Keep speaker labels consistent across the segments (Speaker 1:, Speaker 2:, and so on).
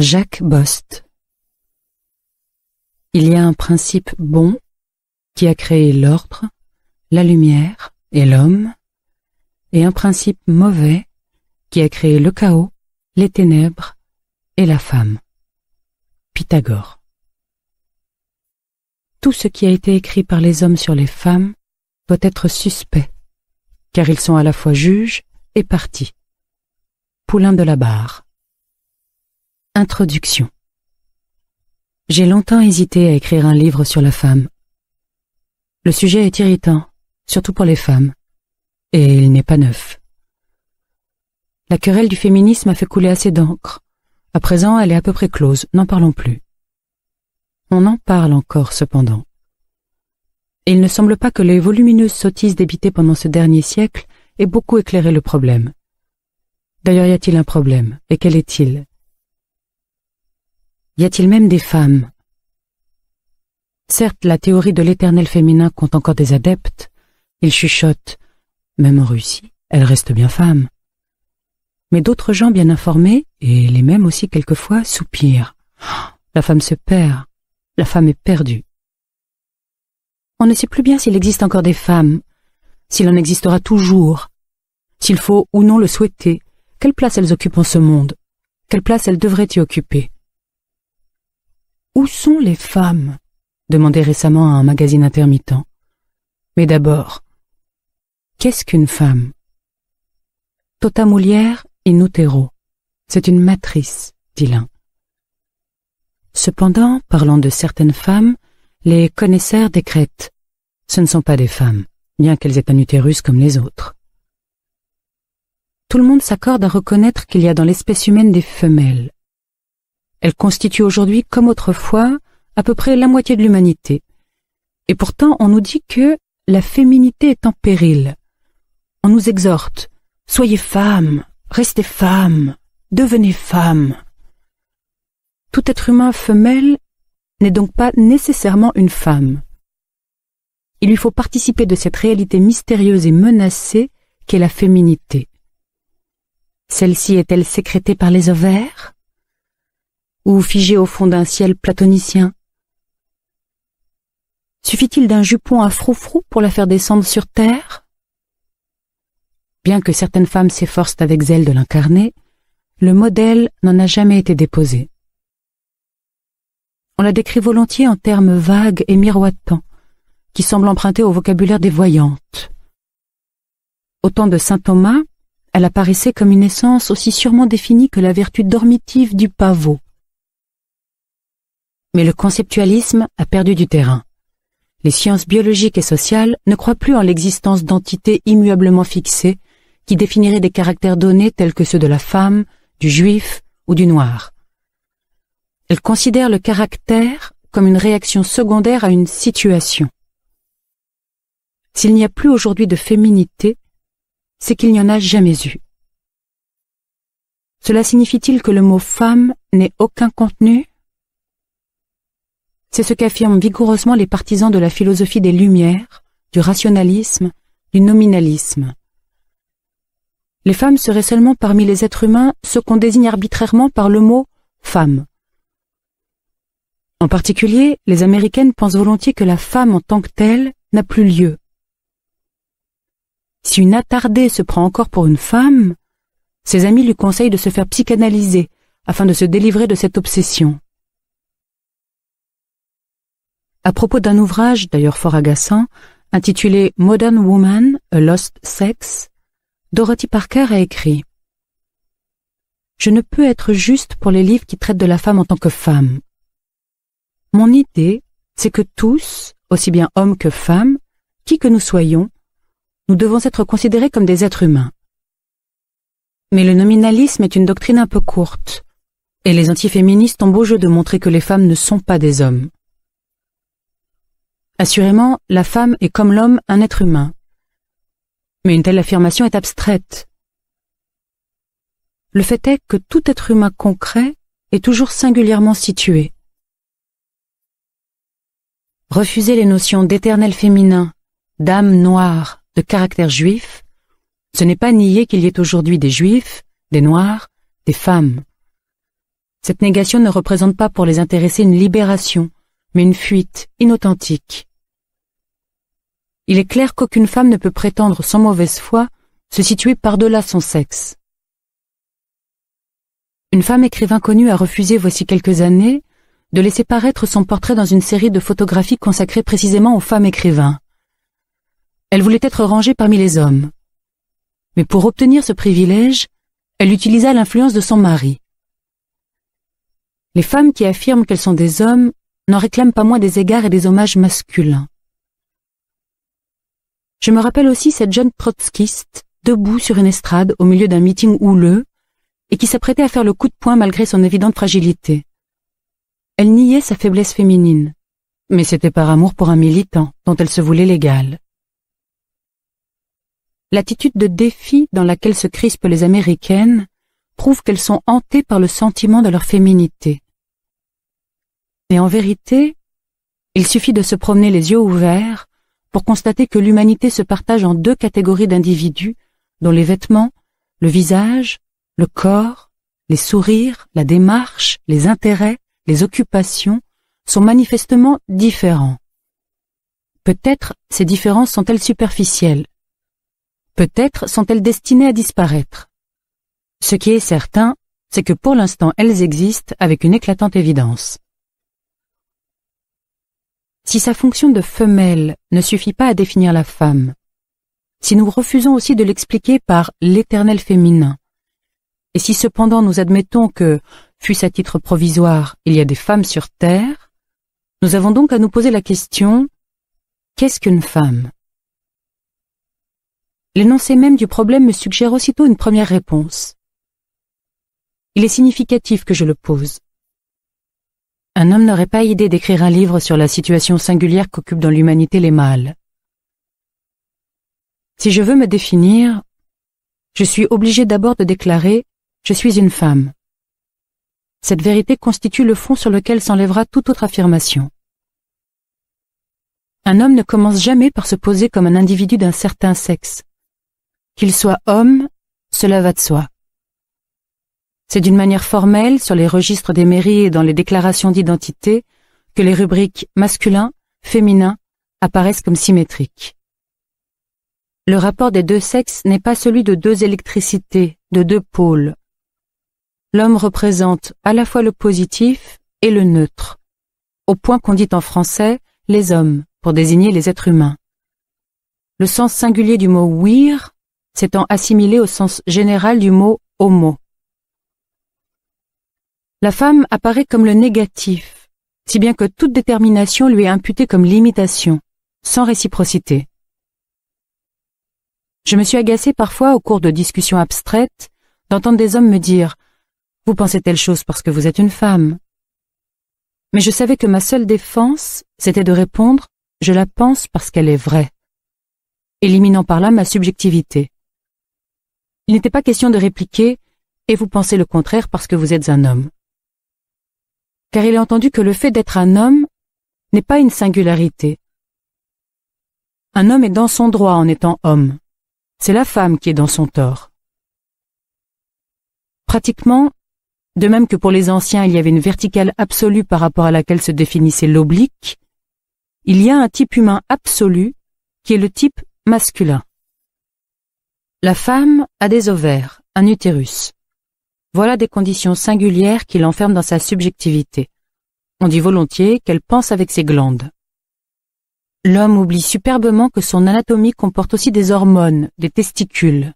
Speaker 1: Jacques Bost. Il y a un principe bon qui a créé l'ordre, la lumière et l'homme, et un principe mauvais qui a créé le chaos, les ténèbres et la femme. Pythagore. Tout ce qui a été écrit par les hommes sur les femmes doit être suspect, car ils sont à la fois juges et partis. Poulain de la Barre. Introduction J'ai longtemps hésité à écrire un livre sur la femme. Le sujet est irritant, surtout pour les femmes, et il n'est pas neuf. La querelle du féminisme a fait couler assez d'encre. À présent, elle est à peu près close, n'en parlons plus. On en parle encore, cependant. il ne semble pas que les volumineuses sottises débitées pendant ce dernier siècle aient beaucoup éclairé le problème. D'ailleurs, y a-t-il un problème, et quel est-il y a-t-il même des femmes Certes, la théorie de l'éternel féminin compte encore des adeptes. Ils chuchotent. Même en Russie, elle reste bien femme. Mais d'autres gens bien informés, et les mêmes aussi quelquefois, soupirent. Oh, la femme se perd. La femme est perdue. On ne sait plus bien s'il existe encore des femmes, s'il en existera toujours, s'il faut ou non le souhaiter, quelle place elles occupent en ce monde, quelle place elles devraient y occuper. Où sont les femmes demandait récemment à un magazine intermittent. Mais d'abord, qu'est-ce qu'une femme Tota moulière et utero. C'est une matrice, dit l'un. Cependant, parlant de certaines femmes, les connaisseurs décrètent. Ce ne sont pas des femmes, bien qu'elles aient un utérus comme les autres. Tout le monde s'accorde à reconnaître qu'il y a dans l'espèce humaine des femelles, elle constitue aujourd'hui, comme autrefois, à peu près la moitié de l'humanité. Et pourtant, on nous dit que la féminité est en péril. On nous exhorte, soyez femme, restez femme, devenez femme. Tout être humain femelle n'est donc pas nécessairement une femme. Il lui faut participer de cette réalité mystérieuse et menacée qu'est la féminité. Celle-ci est-elle sécrétée par les ovaires ou figé au fond d'un ciel platonicien Suffit-il d'un jupon à froufrou pour la faire descendre sur terre Bien que certaines femmes s'efforcent avec zèle de l'incarner, le modèle n'en a jamais été déposé. On la décrit volontiers en termes vagues et miroitants, qui semblent empruntés au vocabulaire des voyantes. Au temps de saint Thomas, elle apparaissait comme une essence aussi sûrement définie que la vertu dormitive du pavot. Mais le conceptualisme a perdu du terrain. Les sciences biologiques et sociales ne croient plus en l'existence d'entités immuablement fixées qui définiraient des caractères donnés tels que ceux de la femme, du juif ou du noir. Elles considèrent le caractère comme une réaction secondaire à une situation. S'il n'y a plus aujourd'hui de féminité, c'est qu'il n'y en a jamais eu. Cela signifie-t-il que le mot femme n'ait aucun contenu c'est ce qu'affirment vigoureusement les partisans de la philosophie des Lumières, du rationalisme, du nominalisme. Les femmes seraient seulement parmi les êtres humains ceux qu'on désigne arbitrairement par le mot « femme ». En particulier, les Américaines pensent volontiers que la femme en tant que telle n'a plus lieu. Si une attardée se prend encore pour une femme, ses amis lui conseillent de se faire psychanalyser afin de se délivrer de cette obsession à propos d'un ouvrage, d'ailleurs fort agaçant, intitulé Modern Woman, A Lost Sex, Dorothy Parker a écrit Je ne peux être juste pour les livres qui traitent de la femme en tant que femme. Mon idée, c'est que tous, aussi bien hommes que femmes, qui que nous soyons, nous devons être considérés comme des êtres humains. Mais le nominalisme est une doctrine un peu courte, et les antiféministes ont beau jeu de montrer que les femmes ne sont pas des hommes. Assurément, la femme est comme l'homme un être humain. Mais une telle affirmation est abstraite. Le fait est que tout être humain concret est toujours singulièrement situé. Refuser les notions d'éternel féminin, d'âme noire, de caractère juif, ce n'est pas nier qu'il y ait aujourd'hui des juifs, des noirs, des femmes. Cette négation ne représente pas pour les intéressés une libération, mais une fuite inauthentique. Il est clair qu'aucune femme ne peut prétendre sans mauvaise foi se situer par-delà son sexe. Une femme écrivain connue a refusé voici quelques années de laisser paraître son portrait dans une série de photographies consacrées précisément aux femmes écrivains. Elle voulait être rangée parmi les hommes. Mais pour obtenir ce privilège, elle utilisa l'influence de son mari. Les femmes qui affirment qu'elles sont des hommes n'en réclame pas moins des égards et des hommages masculins. Je me rappelle aussi cette jeune trotskiste, debout sur une estrade au milieu d'un meeting houleux, et qui s'apprêtait à faire le coup de poing malgré son évidente fragilité. Elle niait sa faiblesse féminine, mais c'était par amour pour un militant dont elle se voulait légale. L'attitude de défi dans laquelle se crispent les Américaines prouve qu'elles sont hantées par le sentiment de leur féminité. Mais en vérité, il suffit de se promener les yeux ouverts pour constater que l'humanité se partage en deux catégories d'individus dont les vêtements, le visage, le corps, les sourires, la démarche, les intérêts, les occupations sont manifestement différents. Peut-être ces différences sont-elles superficielles. Peut-être sont-elles destinées à disparaître. Ce qui est certain, c'est que pour l'instant elles existent avec une éclatante évidence si sa fonction de femelle ne suffit pas à définir la femme, si nous refusons aussi de l'expliquer par l'éternel féminin, et si cependant nous admettons que, fût-ce à titre provisoire, il y a des femmes sur Terre, nous avons donc à nous poser la question « Qu'est-ce qu'une femme ?» L'énoncé même du problème me suggère aussitôt une première réponse. Il est significatif que je le pose. Un homme n'aurait pas idée d'écrire un livre sur la situation singulière qu'occupent dans l'humanité les mâles. Si je veux me définir, je suis obligé d'abord de déclarer « je suis une femme ». Cette vérité constitue le fond sur lequel s'enlèvera toute autre affirmation. Un homme ne commence jamais par se poser comme un individu d'un certain sexe. Qu'il soit homme, cela va de soi. C'est d'une manière formelle, sur les registres des mairies et dans les déclarations d'identité, que les rubriques masculin, féminin apparaissent comme symétriques. Le rapport des deux sexes n'est pas celui de deux électricités, de deux pôles. L'homme représente à la fois le positif et le neutre, au point qu'on dit en français les hommes pour désigner les êtres humains. Le sens singulier du mot « weir s'étant assimilé au sens général du mot « homo » la femme apparaît comme le négatif, si bien que toute détermination lui est imputée comme limitation, sans réciprocité. Je me suis agacée parfois au cours de discussions abstraites d'entendre des hommes me dire « Vous pensez telle chose parce que vous êtes une femme ». Mais je savais que ma seule défense, c'était de répondre « Je la pense parce qu'elle est vraie », éliminant par là ma subjectivité. Il n'était pas question de répliquer « Et vous pensez le contraire parce que vous êtes un homme » car il est entendu que le fait d'être un homme n'est pas une singularité. Un homme est dans son droit en étant homme. C'est la femme qui est dans son tort. Pratiquement, de même que pour les anciens il y avait une verticale absolue par rapport à laquelle se définissait l'oblique, il y a un type humain absolu qui est le type masculin. La femme a des ovaires, un utérus. Voilà des conditions singulières qui l'enferment dans sa subjectivité. On dit volontiers qu'elle pense avec ses glandes. L'homme oublie superbement que son anatomie comporte aussi des hormones, des testicules.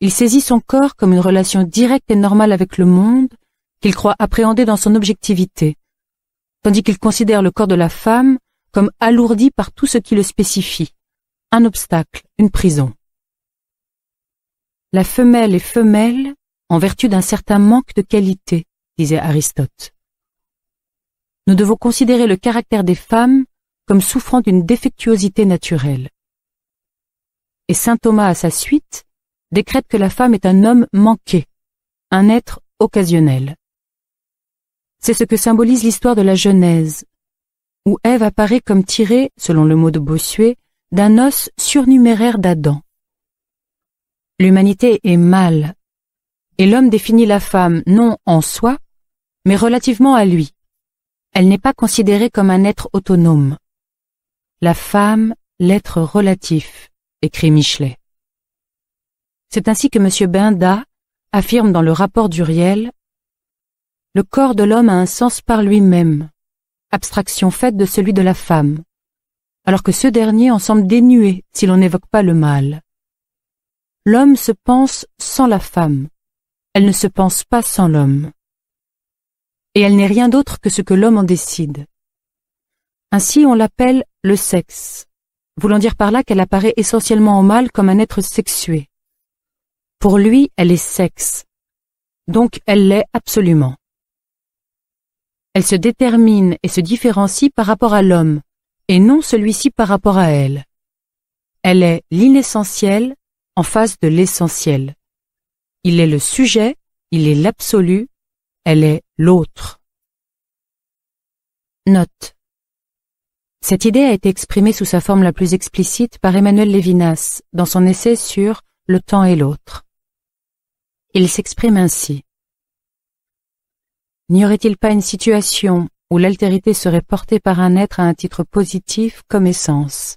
Speaker 1: Il saisit son corps comme une relation directe et normale avec le monde, qu'il croit appréhender dans son objectivité, tandis qu'il considère le corps de la femme comme alourdi par tout ce qui le spécifie, un obstacle, une prison. La femelle est femelle en vertu d'un certain manque de qualité, disait Aristote. Nous devons considérer le caractère des femmes comme souffrant d'une défectuosité naturelle. Et saint Thomas à sa suite décrète que la femme est un homme manqué, un être occasionnel. C'est ce que symbolise l'histoire de la Genèse, où Ève apparaît comme tirée, selon le mot de Bossuet, d'un os surnuméraire d'Adam. L'humanité est mâle, et l'homme définit la femme non en soi, mais relativement à lui. Elle n'est pas considérée comme un être autonome. La femme, l'être relatif, écrit Michelet. C'est ainsi que M. Benda affirme dans le rapport d'Uriel Le corps de l'homme a un sens par lui-même, abstraction faite de celui de la femme, alors que ce dernier en semble dénué si l'on n'évoque pas le mal. L'homme se pense sans la femme, elle ne se pense pas sans l'homme. Et elle n'est rien d'autre que ce que l'homme en décide. Ainsi on l'appelle le sexe, voulant dire par là qu'elle apparaît essentiellement au mâle comme un être sexué. Pour lui, elle est sexe, donc elle l'est absolument. Elle se détermine et se différencie par rapport à l'homme, et non celui-ci par rapport à elle. Elle est l'inessentiel en face de l'essentiel. Il est le sujet, il est l'absolu, elle est l'autre. Note. Cette idée a été exprimée sous sa forme la plus explicite par Emmanuel Levinas dans son essai sur Le temps et l'autre. Il s'exprime ainsi. N'y aurait-il pas une situation où l'altérité serait portée par un être à un titre positif comme essence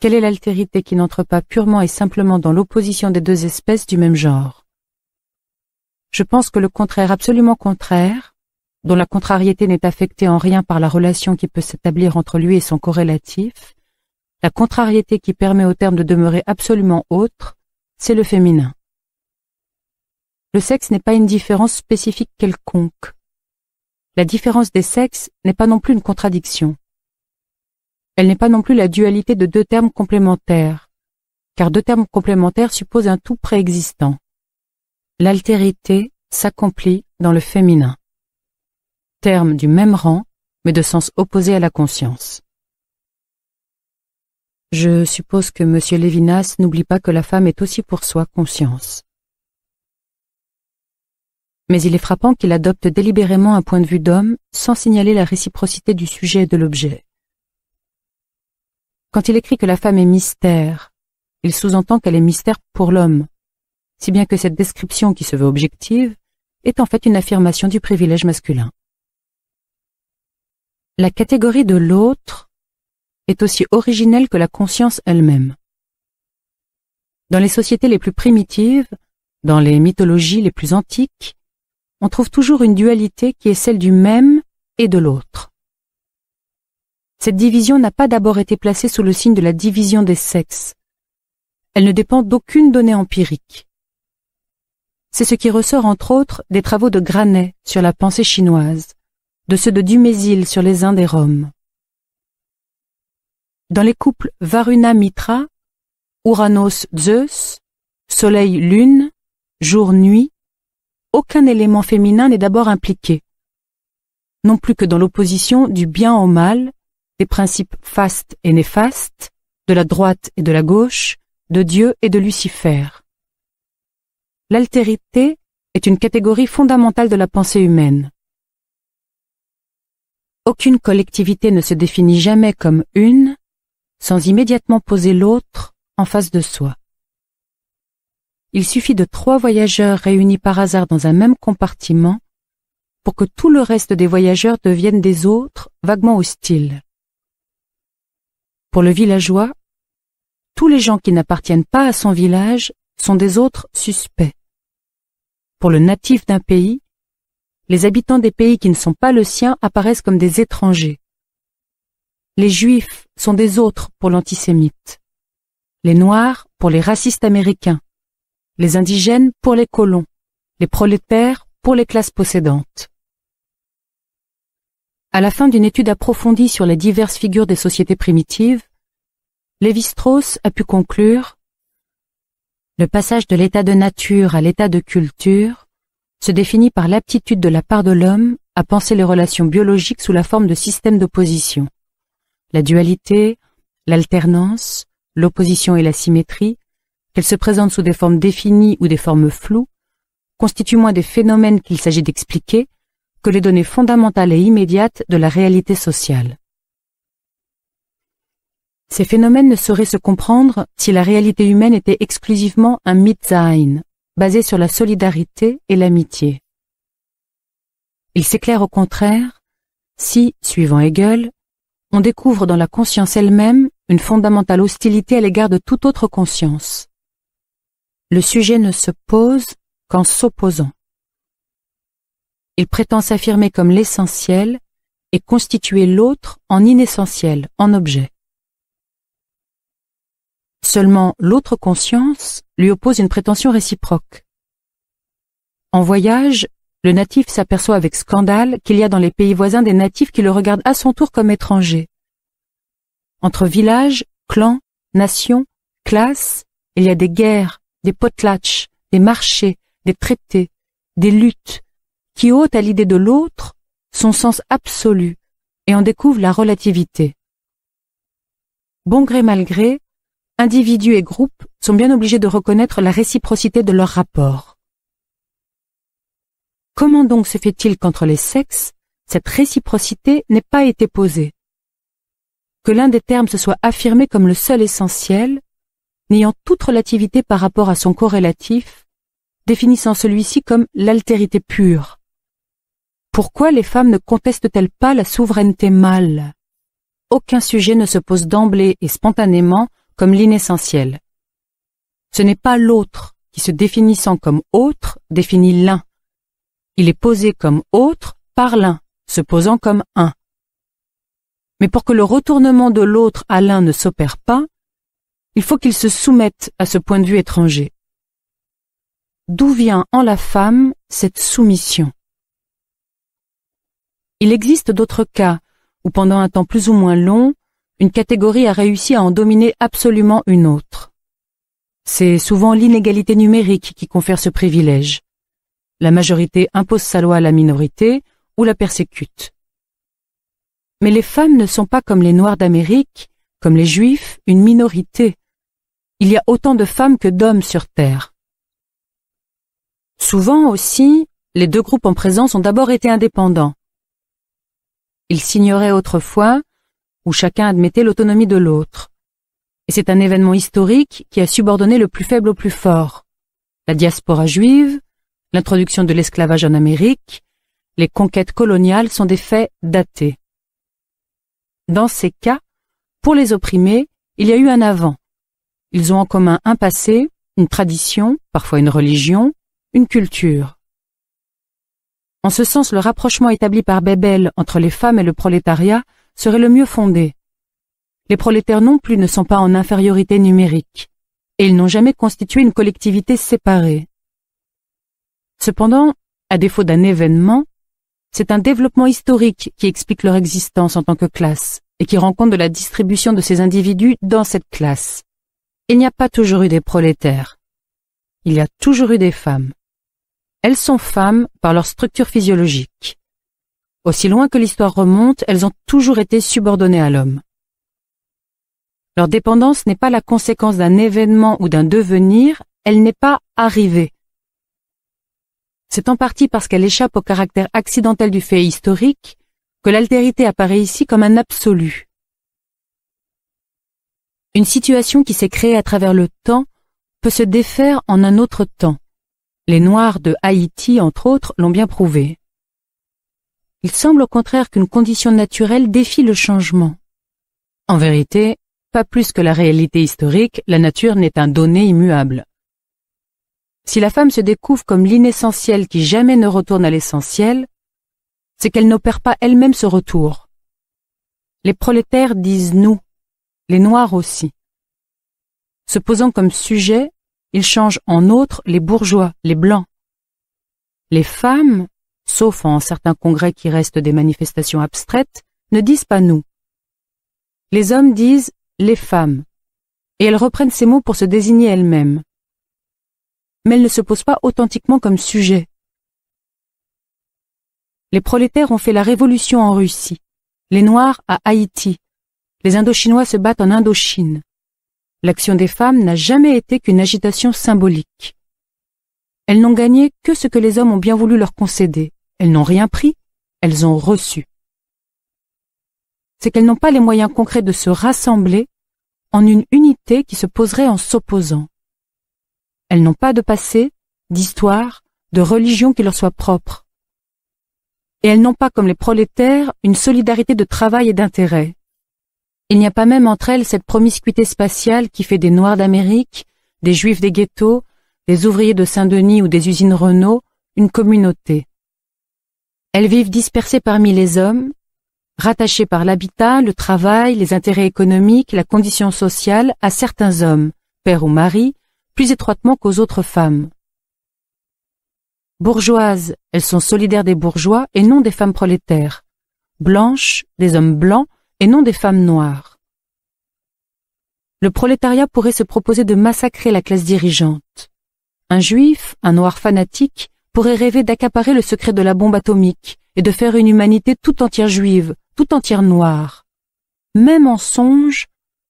Speaker 1: quelle est l'altérité qui n'entre pas purement et simplement dans l'opposition des deux espèces du même genre Je pense que le contraire absolument contraire, dont la contrariété n'est affectée en rien par la relation qui peut s'établir entre lui et son corrélatif, la contrariété qui permet au terme de demeurer absolument autre, c'est le féminin. Le sexe n'est pas une différence spécifique quelconque. La différence des sexes n'est pas non plus une contradiction. Elle n'est pas non plus la dualité de deux termes complémentaires, car deux termes complémentaires supposent un tout préexistant. L'altérité s'accomplit dans le féminin. Terme du même rang, mais de sens opposé à la conscience. Je suppose que M. Lévinas n'oublie pas que la femme est aussi pour soi conscience. Mais il est frappant qu'il adopte délibérément un point de vue d'homme sans signaler la réciprocité du sujet et de l'objet. Quand il écrit que la femme est mystère, il sous-entend qu'elle est mystère pour l'homme, si bien que cette description qui se veut objective est en fait une affirmation du privilège masculin. La catégorie de l'autre est aussi originelle que la conscience elle-même. Dans les sociétés les plus primitives, dans les mythologies les plus antiques, on trouve toujours une dualité qui est celle du même et de l'autre. Cette division n'a pas d'abord été placée sous le signe de la division des sexes. Elle ne dépend d'aucune donnée empirique. C'est ce qui ressort entre autres des travaux de Granet sur la pensée chinoise, de ceux de Dumézil sur les Indes et Roms. Dans les couples Varuna-Mitra, Uranos-Zeus, Soleil-Lune, Jour-Nuit, aucun élément féminin n'est d'abord impliqué, non plus que dans l'opposition du bien au mal, des principes fastes et néfastes, de la droite et de la gauche, de Dieu et de Lucifer. L'altérité est une catégorie fondamentale de la pensée humaine. Aucune collectivité ne se définit jamais comme une, sans immédiatement poser l'autre en face de soi. Il suffit de trois voyageurs réunis par hasard dans un même compartiment pour que tout le reste des voyageurs deviennent des autres vaguement hostiles. Pour le villageois, tous les gens qui n'appartiennent pas à son village sont des autres suspects. Pour le natif d'un pays, les habitants des pays qui ne sont pas le sien apparaissent comme des étrangers. Les juifs sont des autres pour l'antisémite. Les noirs pour les racistes américains. Les indigènes pour les colons. Les prolétaires pour les classes possédantes. À la fin d'une étude approfondie sur les diverses figures des sociétés primitives, Lévi-Strauss a pu conclure « Le passage de l'état de nature à l'état de culture se définit par l'aptitude de la part de l'homme à penser les relations biologiques sous la forme de systèmes d'opposition. La dualité, l'alternance, l'opposition et la symétrie, qu'elles se présentent sous des formes définies ou des formes floues, constituent moins des phénomènes qu'il s'agit d'expliquer que les données fondamentales et immédiates de la réalité sociale. Ces phénomènes ne sauraient se comprendre si la réalité humaine était exclusivement un mitzahin, basé sur la solidarité et l'amitié. Il s'éclaire au contraire si, suivant Hegel, on découvre dans la conscience elle-même une fondamentale hostilité à l'égard de toute autre conscience. Le sujet ne se pose qu'en s'opposant. Il prétend s'affirmer comme l'essentiel et constituer l'autre en inessentiel, en objet. Seulement l'autre conscience lui oppose une prétention réciproque. En voyage, le natif s'aperçoit avec scandale qu'il y a dans les pays voisins des natifs qui le regardent à son tour comme étranger. Entre villages, clans, nations, classes, il y a des guerres, des potlatches, des marchés, des traités, des luttes, qui ôte à l'idée de l'autre son sens absolu et en découvre la relativité. Bon gré mal gré, individus et groupes sont bien obligés de reconnaître la réciprocité de leur rapport. Comment donc se fait-il qu'entre les sexes, cette réciprocité n'ait pas été posée Que l'un des termes se soit affirmé comme le seul essentiel, n'ayant toute relativité par rapport à son corrélatif, définissant celui-ci comme l'altérité pure, pourquoi les femmes ne contestent-elles pas la souveraineté mâle Aucun sujet ne se pose d'emblée et spontanément comme l'inessentiel. Ce n'est pas l'autre qui se définissant comme autre définit l'un. Il est posé comme autre par l'un, se posant comme un. Mais pour que le retournement de l'autre à l'un ne s'opère pas, il faut qu'il se soumette à ce point de vue étranger. D'où vient en la femme cette soumission il existe d'autres cas où pendant un temps plus ou moins long, une catégorie a réussi à en dominer absolument une autre. C'est souvent l'inégalité numérique qui confère ce privilège. La majorité impose sa loi à la minorité ou la persécute. Mais les femmes ne sont pas comme les Noirs d'Amérique, comme les Juifs, une minorité. Il y a autant de femmes que d'hommes sur Terre. Souvent aussi, les deux groupes en présence ont d'abord été indépendants ils s'ignoraient autrefois, où chacun admettait l'autonomie de l'autre. Et c'est un événement historique qui a subordonné le plus faible au plus fort. La diaspora juive, l'introduction de l'esclavage en Amérique, les conquêtes coloniales sont des faits datés. Dans ces cas, pour les opprimés, il y a eu un avant. Ils ont en commun un passé, une tradition, parfois une religion, une culture. En ce sens, le rapprochement établi par Bebel entre les femmes et le prolétariat serait le mieux fondé. Les prolétaires non plus ne sont pas en infériorité numérique, et ils n'ont jamais constitué une collectivité séparée. Cependant, à défaut d'un événement, c'est un développement historique qui explique leur existence en tant que classe, et qui rend compte de la distribution de ces individus dans cette classe. Il n'y a pas toujours eu des prolétaires. Il y a toujours eu des femmes. Elles sont femmes par leur structure physiologique. Aussi loin que l'histoire remonte, elles ont toujours été subordonnées à l'homme. Leur dépendance n'est pas la conséquence d'un événement ou d'un devenir, elle n'est pas arrivée. C'est en partie parce qu'elle échappe au caractère accidentel du fait historique que l'altérité apparaît ici comme un absolu. Une situation qui s'est créée à travers le temps peut se défaire en un autre temps. Les Noirs de Haïti, entre autres, l'ont bien prouvé. Il semble au contraire qu'une condition naturelle défie le changement. En vérité, pas plus que la réalité historique, la nature n'est un donné immuable. Si la femme se découvre comme l'inessentiel qui jamais ne retourne à l'essentiel, c'est qu'elle n'opère pas elle-même ce retour. Les prolétaires disent nous, les noirs aussi. Se posant comme sujet, ils changent en autres les bourgeois, les blancs. Les femmes, sauf en certains congrès qui restent des manifestations abstraites, ne disent pas nous. Les hommes disent les femmes, et elles reprennent ces mots pour se désigner elles-mêmes. Mais elles ne se posent pas authentiquement comme sujet. Les prolétaires ont fait la révolution en Russie, les Noirs à Haïti, les Indochinois se battent en Indochine. L'action des femmes n'a jamais été qu'une agitation symbolique. Elles n'ont gagné que ce que les hommes ont bien voulu leur concéder. Elles n'ont rien pris, elles ont reçu. C'est qu'elles n'ont pas les moyens concrets de se rassembler en une unité qui se poserait en s'opposant. Elles n'ont pas de passé, d'histoire, de religion qui leur soit propre. Et elles n'ont pas, comme les prolétaires, une solidarité de travail et d'intérêt. Il n'y a pas même entre elles cette promiscuité spatiale qui fait des Noirs d'Amérique, des Juifs des ghettos, des ouvriers de Saint-Denis ou des usines Renault, une communauté. Elles vivent dispersées parmi les hommes, rattachées par l'habitat, le travail, les intérêts économiques, la condition sociale à certains hommes, père ou mari, plus étroitement qu'aux autres femmes. Bourgeoises, elles sont solidaires des bourgeois et non des femmes prolétaires. Blanches, des hommes blancs, et non des femmes noires. Le prolétariat pourrait se proposer de massacrer la classe dirigeante. Un juif, un noir fanatique, pourrait rêver d'accaparer le secret de la bombe atomique et de faire une humanité tout entière juive, tout entière noire. Même en songe,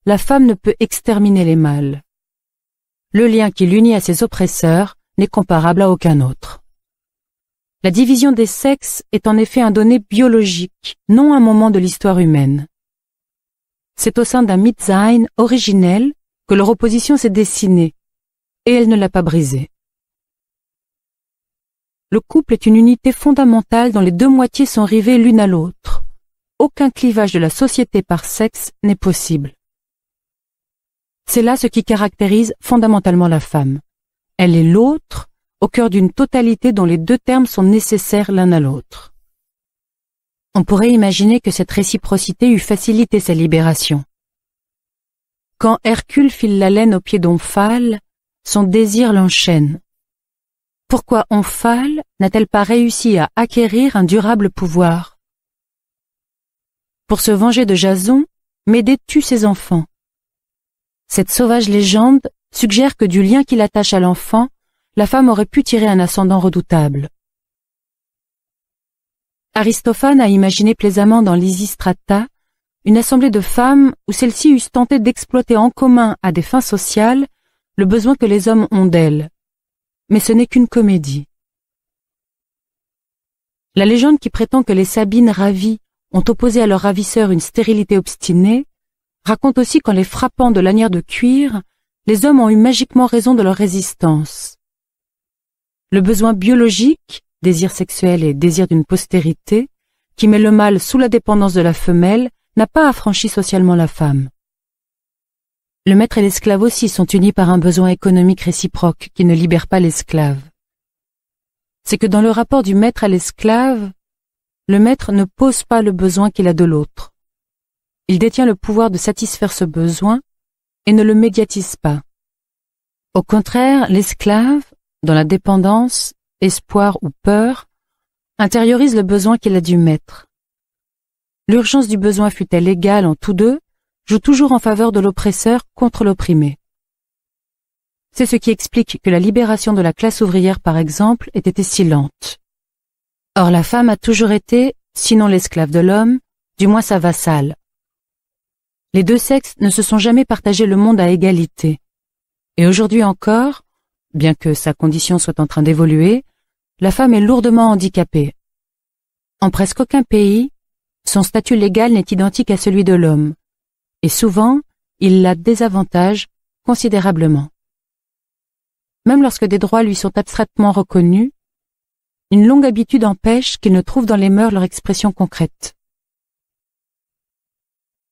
Speaker 1: la femme ne peut exterminer les mâles. Le lien qui l'unit à ses oppresseurs n'est comparable à aucun autre. La division des sexes est en effet un donné biologique, non un moment de l'histoire humaine. C'est au sein d'un mitzain originel que leur opposition s'est dessinée, et elle ne l'a pas brisée. Le couple est une unité fondamentale dont les deux moitiés sont rivées l'une à l'autre. Aucun clivage de la société par sexe n'est possible. C'est là ce qui caractérise fondamentalement la femme. Elle est l'autre, au cœur d'une totalité dont les deux termes sont nécessaires l'un à l'autre on pourrait imaginer que cette réciprocité eût facilité sa libération. Quand Hercule file la laine au pied d'Omphale, son désir l'enchaîne. Pourquoi Omphale n'a-t-elle pas réussi à acquérir un durable pouvoir Pour se venger de Jason, Médée tue ses enfants. Cette sauvage légende suggère que du lien qu'il attache à l'enfant, la femme aurait pu tirer un ascendant redoutable. Aristophane a imaginé plaisamment dans l'Isistrata une assemblée de femmes où celles-ci eussent tenté d'exploiter en commun à des fins sociales le besoin que les hommes ont d'elles. Mais ce n'est qu'une comédie. La légende qui prétend que les Sabines ravies ont opposé à leurs ravisseurs une stérilité obstinée raconte aussi qu'en les frappant de lanières de cuir, les hommes ont eu magiquement raison de leur résistance. Le besoin biologique, désir sexuel et désir d'une postérité, qui met le mâle sous la dépendance de la femelle, n'a pas affranchi socialement la femme. Le maître et l'esclave aussi sont unis par un besoin économique réciproque qui ne libère pas l'esclave. C'est que dans le rapport du maître à l'esclave, le maître ne pose pas le besoin qu'il a de l'autre. Il détient le pouvoir de satisfaire ce besoin et ne le médiatise pas. Au contraire, l'esclave, dans la dépendance, espoir ou peur, intériorise le besoin qu'il a dû mettre. L'urgence du besoin fut elle égale en tous deux, joue toujours en faveur de l'oppresseur contre l'opprimé. C'est ce qui explique que la libération de la classe ouvrière, par exemple, ait été si lente. Or la femme a toujours été, sinon l'esclave de l'homme, du moins sa vassale. Les deux sexes ne se sont jamais partagés le monde à égalité. Et aujourd'hui encore, bien que sa condition soit en train d'évoluer, la femme est lourdement handicapée. En presque aucun pays, son statut légal n'est identique à celui de l'homme, et souvent, il la désavantage considérablement. Même lorsque des droits lui sont abstraitement reconnus, une longue habitude empêche qu'il ne trouve dans les mœurs leur expression concrète.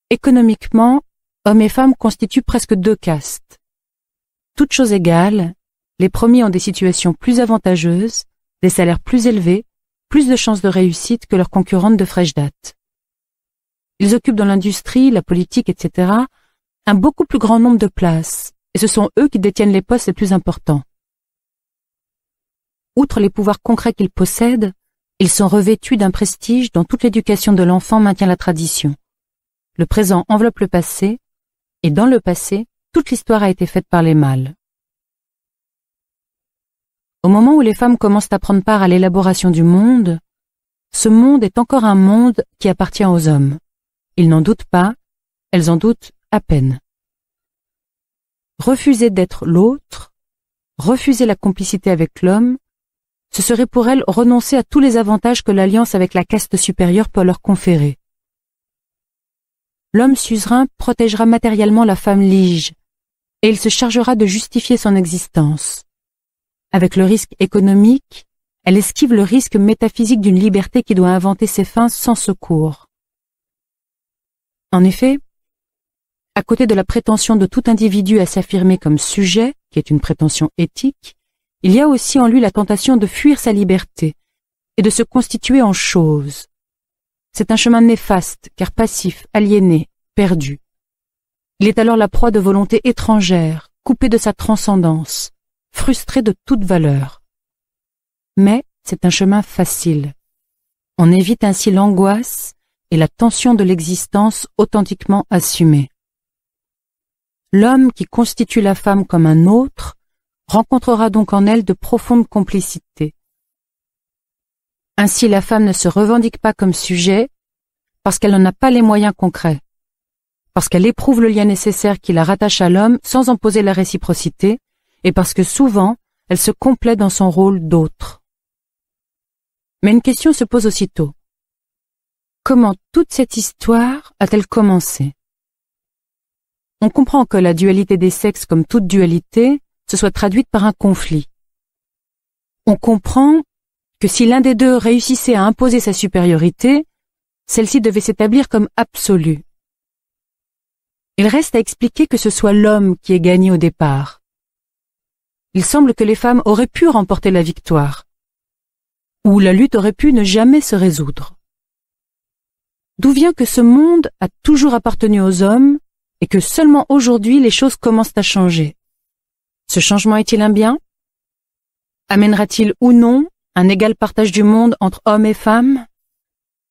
Speaker 1: Économiquement, hommes et femmes constituent presque deux castes. Toutes choses égales, les premiers ont des situations plus avantageuses, des salaires plus élevés, plus de chances de réussite que leurs concurrentes de fraîche date. Ils occupent dans l'industrie, la politique, etc., un beaucoup plus grand nombre de places, et ce sont eux qui détiennent les postes les plus importants. Outre les pouvoirs concrets qu'ils possèdent, ils sont revêtus d'un prestige dont toute l'éducation de l'enfant maintient la tradition. Le présent enveloppe le passé, et dans le passé, toute l'histoire a été faite par les mâles. Au moment où les femmes commencent à prendre part à l'élaboration du monde, ce monde est encore un monde qui appartient aux hommes. Ils n'en doutent pas, elles en doutent à peine. Refuser d'être l'autre, refuser la complicité avec l'homme, ce serait pour elles renoncer à tous les avantages que l'alliance avec la caste supérieure peut leur conférer. L'homme suzerain protégera matériellement la femme lige, et il se chargera de justifier son existence avec le risque économique, elle esquive le risque métaphysique d'une liberté qui doit inventer ses fins sans secours. En effet, à côté de la prétention de tout individu à s'affirmer comme sujet, qui est une prétention éthique, il y a aussi en lui la tentation de fuir sa liberté et de se constituer en chose. C'est un chemin néfaste, car passif, aliéné, perdu. Il est alors la proie de volontés étrangères, coupée de sa transcendance, frustré de toute valeur. Mais c'est un chemin facile. On évite ainsi l'angoisse et la tension de l'existence authentiquement assumée. L'homme qui constitue la femme comme un autre rencontrera donc en elle de profondes complicités. Ainsi la femme ne se revendique pas comme sujet parce qu'elle n'en a pas les moyens concrets, parce qu'elle éprouve le lien nécessaire qui la rattache à l'homme sans en poser la réciprocité, et parce que souvent, elle se complète dans son rôle d'autre. Mais une question se pose aussitôt. Comment toute cette histoire a-t-elle commencé On comprend que la dualité des sexes, comme toute dualité, se soit traduite par un conflit. On comprend que si l'un des deux réussissait à imposer sa supériorité, celle-ci devait s'établir comme absolue. Il reste à expliquer que ce soit l'homme qui ait gagné au départ, il semble que les femmes auraient pu remporter la victoire, ou la lutte aurait pu ne jamais se résoudre. D'où vient que ce monde a toujours appartenu aux hommes et que seulement aujourd'hui les choses commencent à changer Ce changement est-il un bien Amènera-t-il ou non un égal partage du monde entre hommes et femmes